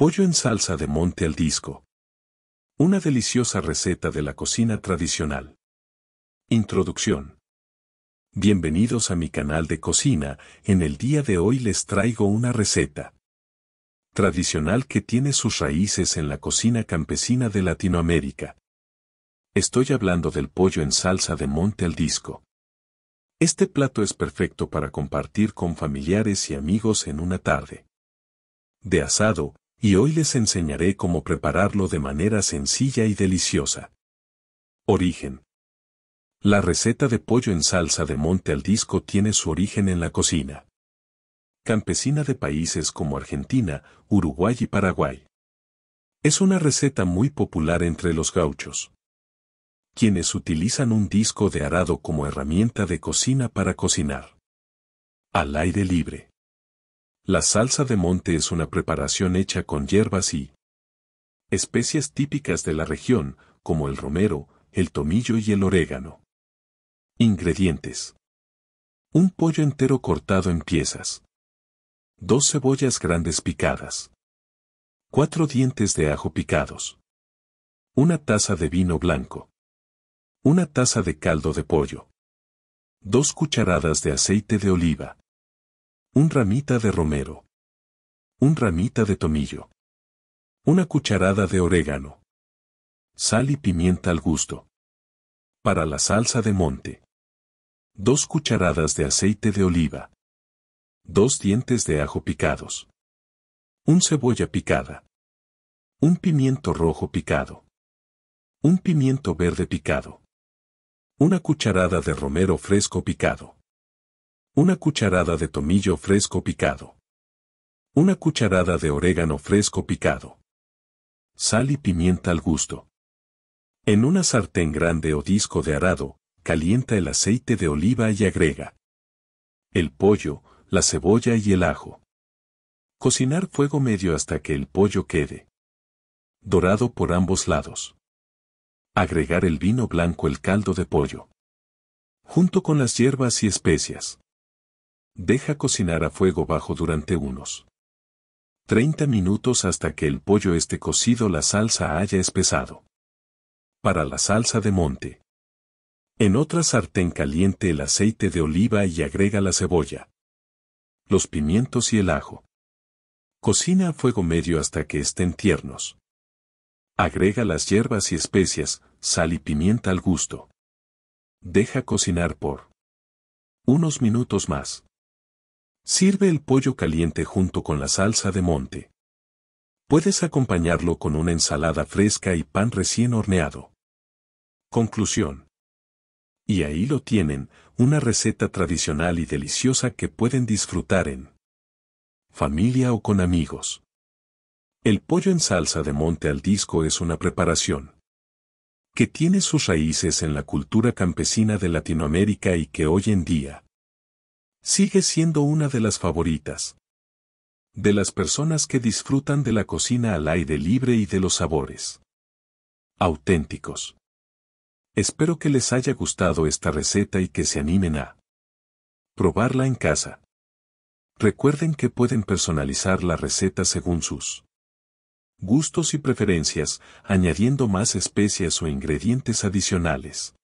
Pollo en salsa de monte al disco. Una deliciosa receta de la cocina tradicional. Introducción. Bienvenidos a mi canal de cocina, en el día de hoy les traigo una receta tradicional que tiene sus raíces en la cocina campesina de Latinoamérica. Estoy hablando del pollo en salsa de monte al disco. Este plato es perfecto para compartir con familiares y amigos en una tarde. De asado, y hoy les enseñaré cómo prepararlo de manera sencilla y deliciosa. Origen. La receta de pollo en salsa de monte al disco tiene su origen en la cocina campesina de países como Argentina, Uruguay y Paraguay. Es una receta muy popular entre los gauchos, quienes utilizan un disco de arado como herramienta de cocina para cocinar. Al aire libre. La salsa de monte es una preparación hecha con hierbas y especias típicas de la región, como el romero, el tomillo y el orégano. Ingredientes. Un pollo entero cortado en piezas. Dos cebollas grandes picadas. Cuatro dientes de ajo picados. Una taza de vino blanco. Una taza de caldo de pollo. Dos cucharadas de aceite de oliva. Un ramita de romero. Un ramita de tomillo. Una cucharada de orégano. Sal y pimienta al gusto. Para la salsa de monte. Dos cucharadas de aceite de oliva. Dos dientes de ajo picados. Un cebolla picada. Un pimiento rojo picado. Un pimiento verde picado. Una cucharada de romero fresco picado. Una cucharada de tomillo fresco picado. Una cucharada de orégano fresco picado. Sal y pimienta al gusto. En una sartén grande o disco de arado, calienta el aceite de oliva y agrega el pollo, la cebolla y el ajo. Cocinar fuego medio hasta que el pollo quede dorado por ambos lados. Agregar el vino blanco el caldo de pollo. Junto con las hierbas y especias. Deja cocinar a fuego bajo durante unos 30 minutos hasta que el pollo esté cocido la salsa haya espesado. Para la salsa de monte. En otra sartén caliente el aceite de oliva y agrega la cebolla, los pimientos y el ajo. Cocina a fuego medio hasta que estén tiernos. Agrega las hierbas y especias, sal y pimienta al gusto. Deja cocinar por unos minutos más. Sirve el pollo caliente junto con la salsa de monte. Puedes acompañarlo con una ensalada fresca y pan recién horneado. Conclusión. Y ahí lo tienen, una receta tradicional y deliciosa que pueden disfrutar en familia o con amigos. El pollo en salsa de monte al disco es una preparación que tiene sus raíces en la cultura campesina de Latinoamérica y que hoy en día sigue siendo una de las favoritas. De las personas que disfrutan de la cocina al aire libre y de los sabores. Auténticos. Espero que les haya gustado esta receta y que se animen a probarla en casa. Recuerden que pueden personalizar la receta según sus gustos y preferencias, añadiendo más especias o ingredientes adicionales.